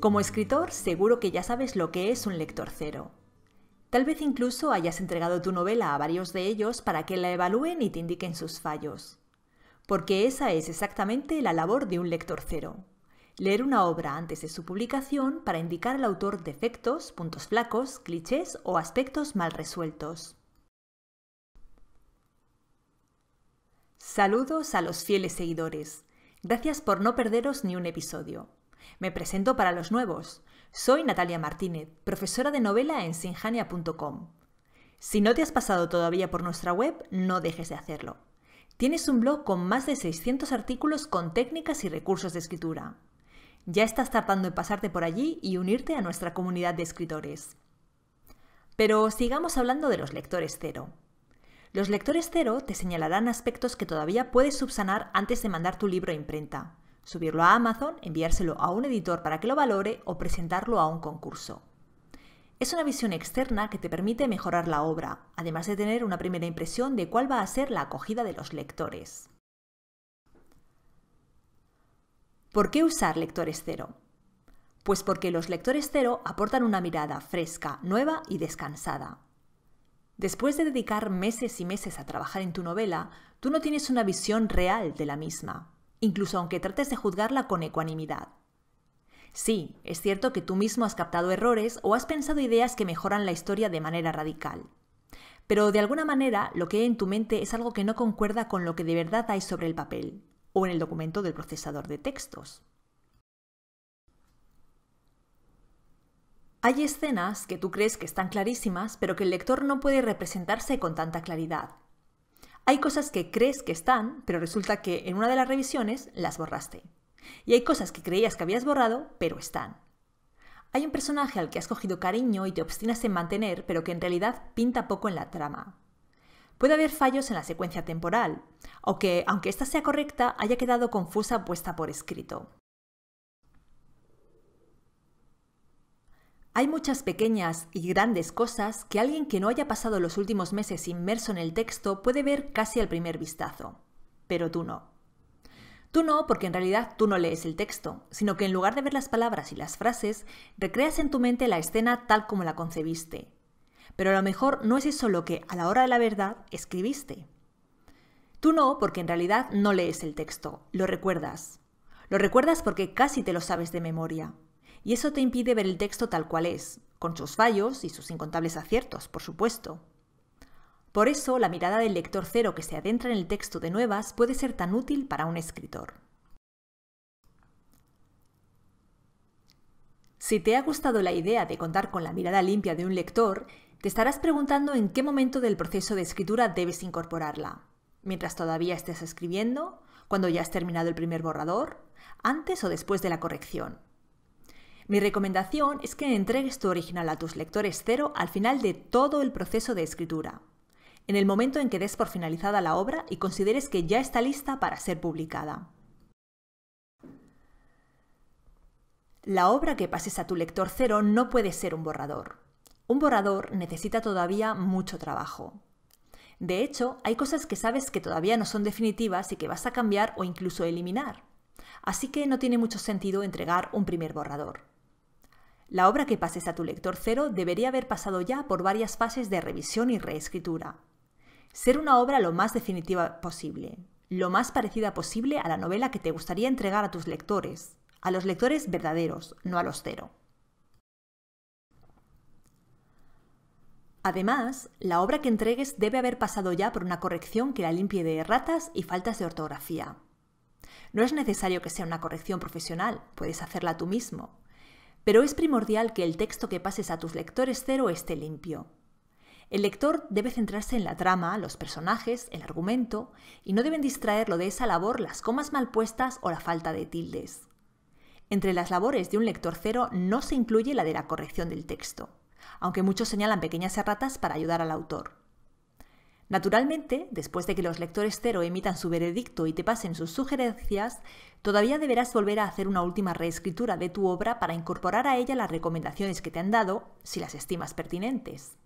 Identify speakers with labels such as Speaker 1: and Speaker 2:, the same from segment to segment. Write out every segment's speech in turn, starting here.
Speaker 1: Como escritor, seguro que ya sabes lo que es un lector cero. Tal vez incluso hayas entregado tu novela a varios de ellos para que la evalúen y te indiquen sus fallos. Porque esa es exactamente la labor de un lector cero. Leer una obra antes de su publicación para indicar al autor defectos, puntos flacos, clichés o aspectos mal resueltos. Saludos a los fieles seguidores. Gracias por no perderos ni un episodio. Me presento para los nuevos. Soy Natalia Martínez, profesora de novela en sinjania.com. Si no te has pasado todavía por nuestra web, no dejes de hacerlo. Tienes un blog con más de 600 artículos con técnicas y recursos de escritura. Ya estás tratando de pasarte por allí y unirte a nuestra comunidad de escritores. Pero sigamos hablando de los lectores cero. Los lectores cero te señalarán aspectos que todavía puedes subsanar antes de mandar tu libro a imprenta subirlo a Amazon, enviárselo a un editor para que lo valore o presentarlo a un concurso. Es una visión externa que te permite mejorar la obra, además de tener una primera impresión de cuál va a ser la acogida de los lectores. ¿Por qué usar lectores cero? Pues porque los lectores cero aportan una mirada fresca, nueva y descansada. Después de dedicar meses y meses a trabajar en tu novela, tú no tienes una visión real de la misma incluso aunque trates de juzgarla con ecuanimidad. Sí, es cierto que tú mismo has captado errores o has pensado ideas que mejoran la historia de manera radical. Pero de alguna manera lo que hay en tu mente es algo que no concuerda con lo que de verdad hay sobre el papel o en el documento del procesador de textos. Hay escenas que tú crees que están clarísimas, pero que el lector no puede representarse con tanta claridad, hay cosas que crees que están, pero resulta que en una de las revisiones las borraste. Y hay cosas que creías que habías borrado, pero están. Hay un personaje al que has cogido cariño y te obstinas en mantener, pero que en realidad pinta poco en la trama. Puede haber fallos en la secuencia temporal, o que, aunque ésta sea correcta, haya quedado confusa puesta por escrito. Hay muchas pequeñas y grandes cosas que alguien que no haya pasado los últimos meses inmerso en el texto puede ver casi al primer vistazo, pero tú no. Tú no, porque en realidad tú no lees el texto, sino que en lugar de ver las palabras y las frases, recreas en tu mente la escena tal como la concebiste. Pero a lo mejor no es eso lo que, a la hora de la verdad, escribiste. Tú no, porque en realidad no lees el texto, lo recuerdas. Lo recuerdas porque casi te lo sabes de memoria y eso te impide ver el texto tal cual es, con sus fallos y sus incontables aciertos, por supuesto. Por eso, la mirada del lector cero que se adentra en el texto de nuevas puede ser tan útil para un escritor. Si te ha gustado la idea de contar con la mirada limpia de un lector, te estarás preguntando en qué momento del proceso de escritura debes incorporarla. ¿Mientras todavía estés escribiendo? ¿Cuando ya has terminado el primer borrador? ¿Antes o después de la corrección? Mi recomendación es que entregues tu original a tus lectores cero al final de todo el proceso de escritura, en el momento en que des por finalizada la obra y consideres que ya está lista para ser publicada. La obra que pases a tu lector cero no puede ser un borrador. Un borrador necesita todavía mucho trabajo. De hecho, hay cosas que sabes que todavía no son definitivas y que vas a cambiar o incluso eliminar. Así que no tiene mucho sentido entregar un primer borrador. La obra que pases a tu lector cero debería haber pasado ya por varias fases de revisión y reescritura. Ser una obra lo más definitiva posible, lo más parecida posible a la novela que te gustaría entregar a tus lectores, a los lectores verdaderos, no a los cero. Además, la obra que entregues debe haber pasado ya por una corrección que la limpie de erratas y faltas de ortografía. No es necesario que sea una corrección profesional, puedes hacerla tú mismo, pero es primordial que el texto que pases a tus lectores cero esté limpio. El lector debe centrarse en la trama, los personajes, el argumento, y no deben distraerlo de esa labor las comas mal puestas o la falta de tildes. Entre las labores de un lector cero no se incluye la de la corrección del texto, aunque muchos señalan pequeñas erratas para ayudar al autor. Naturalmente, después de que los lectores cero emitan su veredicto y te pasen sus sugerencias, todavía deberás volver a hacer una última reescritura de tu obra para incorporar a ella las recomendaciones que te han dado, si las estimas pertinentes.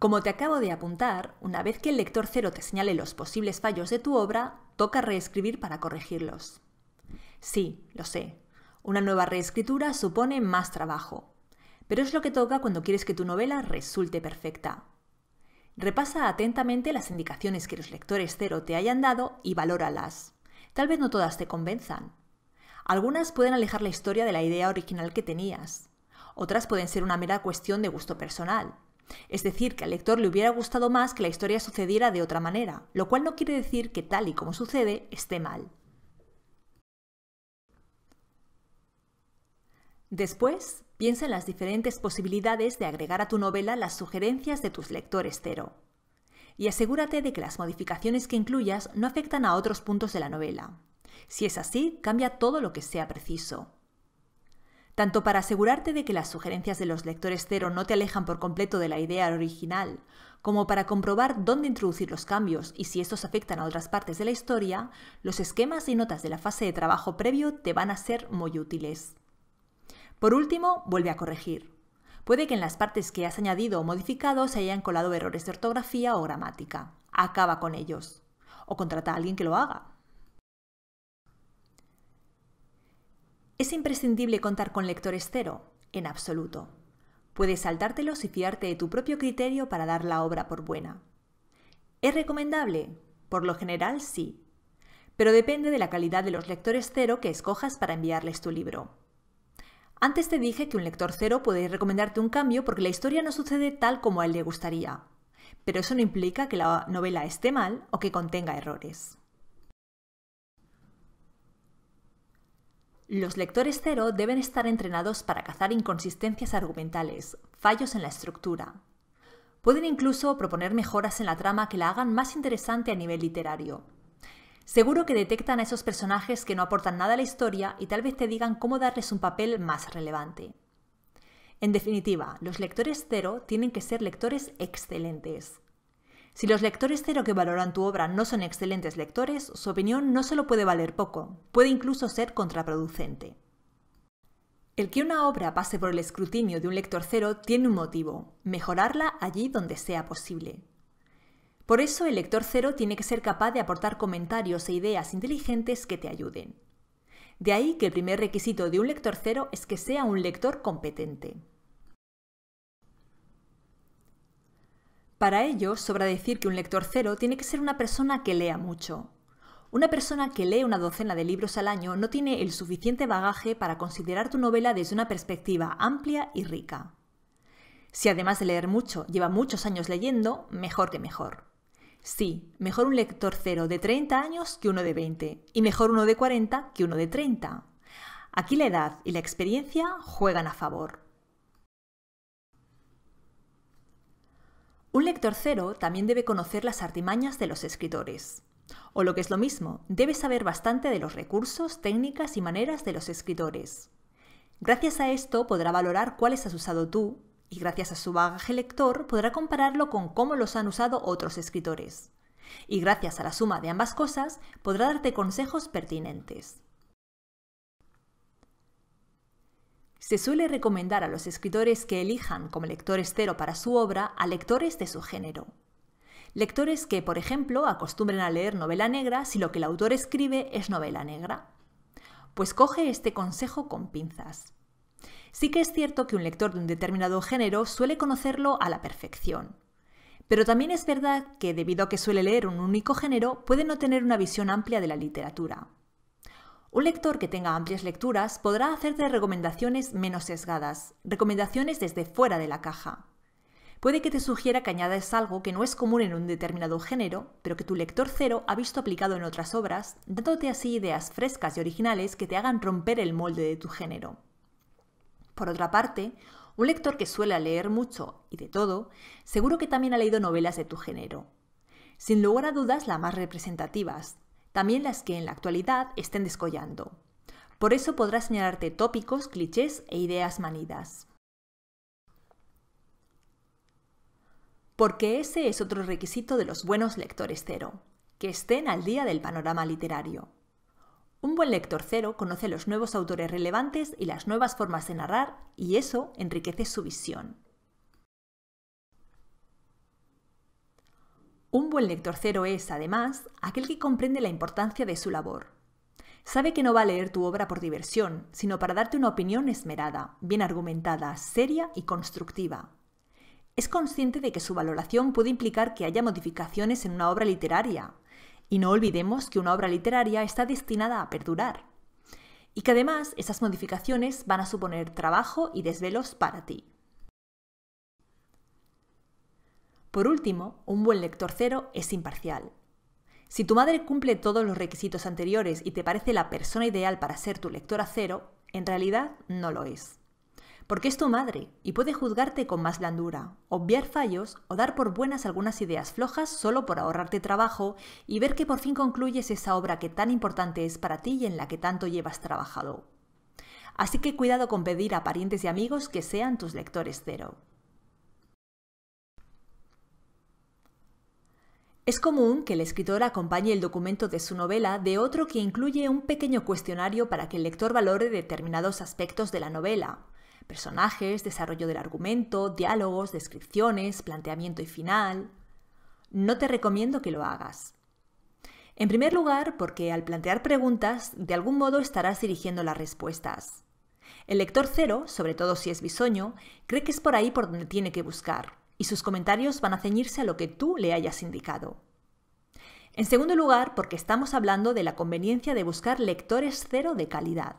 Speaker 1: Como te acabo de apuntar, una vez que el lector cero te señale los posibles fallos de tu obra, toca reescribir para corregirlos. Sí, lo sé, una nueva reescritura supone más trabajo, pero es lo que toca cuando quieres que tu novela resulte perfecta. Repasa atentamente las indicaciones que los lectores cero te hayan dado y valóralas. Tal vez no todas te convenzan. Algunas pueden alejar la historia de la idea original que tenías. Otras pueden ser una mera cuestión de gusto personal. Es decir, que al lector le hubiera gustado más que la historia sucediera de otra manera, lo cual no quiere decir que tal y como sucede esté mal. Después, piensa en las diferentes posibilidades de agregar a tu novela las sugerencias de tus lectores cero. Y asegúrate de que las modificaciones que incluyas no afectan a otros puntos de la novela. Si es así, cambia todo lo que sea preciso. Tanto para asegurarte de que las sugerencias de los lectores cero no te alejan por completo de la idea original, como para comprobar dónde introducir los cambios y si estos afectan a otras partes de la historia, los esquemas y notas de la fase de trabajo previo te van a ser muy útiles. Por último, vuelve a corregir. Puede que en las partes que has añadido o modificado se hayan colado errores de ortografía o gramática. Acaba con ellos. O contrata a alguien que lo haga. ¿Es imprescindible contar con lectores cero? En absoluto. Puedes saltártelos y fiarte de tu propio criterio para dar la obra por buena. ¿Es recomendable? Por lo general sí. Pero depende de la calidad de los lectores cero que escojas para enviarles tu libro. Antes te dije que un lector cero puede recomendarte un cambio porque la historia no sucede tal como a él le gustaría. Pero eso no implica que la novela esté mal o que contenga errores. Los lectores cero deben estar entrenados para cazar inconsistencias argumentales, fallos en la estructura. Pueden incluso proponer mejoras en la trama que la hagan más interesante a nivel literario, Seguro que detectan a esos personajes que no aportan nada a la historia y tal vez te digan cómo darles un papel más relevante. En definitiva, los lectores cero tienen que ser lectores excelentes. Si los lectores cero que valoran tu obra no son excelentes lectores, su opinión no solo puede valer poco, puede incluso ser contraproducente. El que una obra pase por el escrutinio de un lector cero tiene un motivo, mejorarla allí donde sea posible. Por eso el lector cero tiene que ser capaz de aportar comentarios e ideas inteligentes que te ayuden. De ahí que el primer requisito de un lector cero es que sea un lector competente. Para ello, sobra decir que un lector cero tiene que ser una persona que lea mucho. Una persona que lee una docena de libros al año no tiene el suficiente bagaje para considerar tu novela desde una perspectiva amplia y rica. Si además de leer mucho lleva muchos años leyendo, mejor que mejor. Sí, mejor un lector cero de 30 años que uno de 20 y mejor uno de 40 que uno de 30. Aquí la edad y la experiencia juegan a favor. Un lector cero también debe conocer las artimañas de los escritores. O lo que es lo mismo, debe saber bastante de los recursos, técnicas y maneras de los escritores. Gracias a esto podrá valorar cuáles has usado tú y gracias a su bagaje lector podrá compararlo con cómo los han usado otros escritores. Y gracias a la suma de ambas cosas podrá darte consejos pertinentes. Se suele recomendar a los escritores que elijan como lector estero para su obra a lectores de su género. Lectores que, por ejemplo, acostumbren a leer novela negra si lo que el autor escribe es novela negra. Pues coge este consejo con pinzas. Sí que es cierto que un lector de un determinado género suele conocerlo a la perfección. Pero también es verdad que, debido a que suele leer un único género, puede no tener una visión amplia de la literatura. Un lector que tenga amplias lecturas podrá hacerte recomendaciones menos sesgadas, recomendaciones desde fuera de la caja. Puede que te sugiera que añades algo que no es común en un determinado género, pero que tu lector cero ha visto aplicado en otras obras, dándote así ideas frescas y originales que te hagan romper el molde de tu género. Por otra parte, un lector que suele leer mucho y de todo, seguro que también ha leído novelas de tu género. Sin lugar a dudas, las más representativas, también las que en la actualidad estén descollando. Por eso podrás señalarte tópicos, clichés e ideas manidas. Porque ese es otro requisito de los buenos lectores cero, que estén al día del panorama literario. Un buen lector cero conoce los nuevos autores relevantes y las nuevas formas de narrar, y eso enriquece su visión. Un buen lector cero es, además, aquel que comprende la importancia de su labor. Sabe que no va a leer tu obra por diversión, sino para darte una opinión esmerada, bien argumentada, seria y constructiva. Es consciente de que su valoración puede implicar que haya modificaciones en una obra literaria, y no olvidemos que una obra literaria está destinada a perdurar. Y que además esas modificaciones van a suponer trabajo y desvelos para ti. Por último, un buen lector cero es imparcial. Si tu madre cumple todos los requisitos anteriores y te parece la persona ideal para ser tu lectora cero, en realidad no lo es porque es tu madre y puede juzgarte con más blandura, obviar fallos o dar por buenas algunas ideas flojas solo por ahorrarte trabajo y ver que por fin concluyes esa obra que tan importante es para ti y en la que tanto llevas trabajado. Así que cuidado con pedir a parientes y amigos que sean tus lectores cero. Es común que el escritor acompañe el documento de su novela de otro que incluye un pequeño cuestionario para que el lector valore determinados aspectos de la novela, Personajes, desarrollo del argumento, diálogos, descripciones, planteamiento y final. No te recomiendo que lo hagas. En primer lugar, porque al plantear preguntas, de algún modo estarás dirigiendo las respuestas. El lector cero, sobre todo si es bisoño, cree que es por ahí por donde tiene que buscar, y sus comentarios van a ceñirse a lo que tú le hayas indicado. En segundo lugar, porque estamos hablando de la conveniencia de buscar lectores cero de calidad.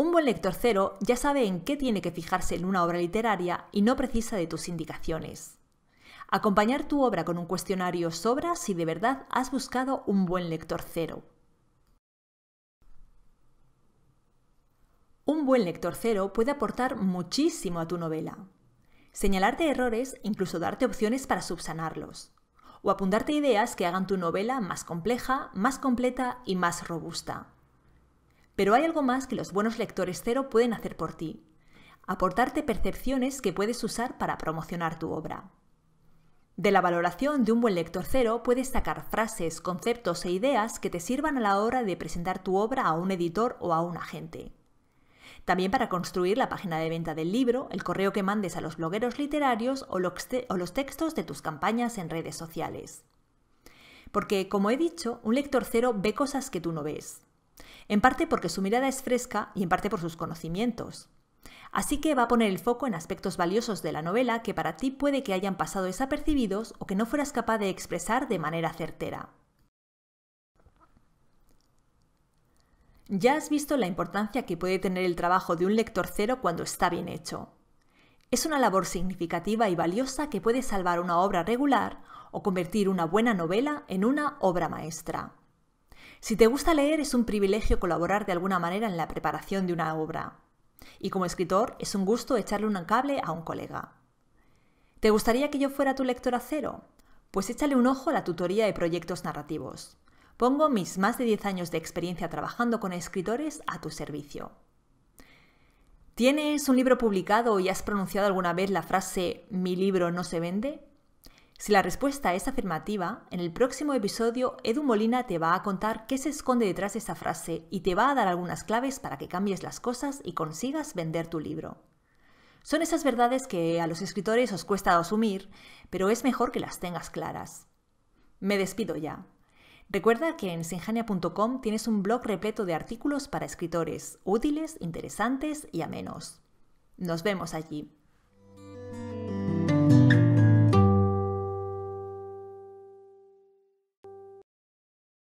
Speaker 1: Un buen lector cero ya sabe en qué tiene que fijarse en una obra literaria y no precisa de tus indicaciones. Acompañar tu obra con un cuestionario sobra si de verdad has buscado un buen lector cero. Un buen lector cero puede aportar muchísimo a tu novela. Señalarte errores, incluso darte opciones para subsanarlos. O apuntarte ideas que hagan tu novela más compleja, más completa y más robusta. Pero hay algo más que los buenos lectores cero pueden hacer por ti. Aportarte percepciones que puedes usar para promocionar tu obra. De la valoración de un buen lector cero puedes sacar frases, conceptos e ideas que te sirvan a la hora de presentar tu obra a un editor o a un agente. También para construir la página de venta del libro, el correo que mandes a los blogueros literarios o los, textos de tus campañas en redes sociales. Porque, como he dicho, un lector cero ve cosas que tú no ves en parte porque su mirada es fresca y en parte por sus conocimientos. Así que va a poner el foco en aspectos valiosos de la novela que para ti puede que hayan pasado desapercibidos o que no fueras capaz de expresar de manera certera. Ya has visto la importancia que puede tener el trabajo de un lector cero cuando está bien hecho. Es una labor significativa y valiosa que puede salvar una obra regular o convertir una buena novela en una obra maestra. Si te gusta leer, es un privilegio colaborar de alguna manera en la preparación de una obra. Y como escritor, es un gusto echarle un cable a un colega. ¿Te gustaría que yo fuera tu a cero? Pues échale un ojo a la tutoría de proyectos narrativos. Pongo mis más de 10 años de experiencia trabajando con escritores a tu servicio. ¿Tienes un libro publicado y has pronunciado alguna vez la frase mi libro no se vende? Si la respuesta es afirmativa, en el próximo episodio Edu Molina te va a contar qué se esconde detrás de esa frase y te va a dar algunas claves para que cambies las cosas y consigas vender tu libro. Son esas verdades que a los escritores os cuesta asumir, pero es mejor que las tengas claras. Me despido ya. Recuerda que en sinjania.com tienes un blog repleto de artículos para escritores, útiles, interesantes y amenos. Nos vemos allí.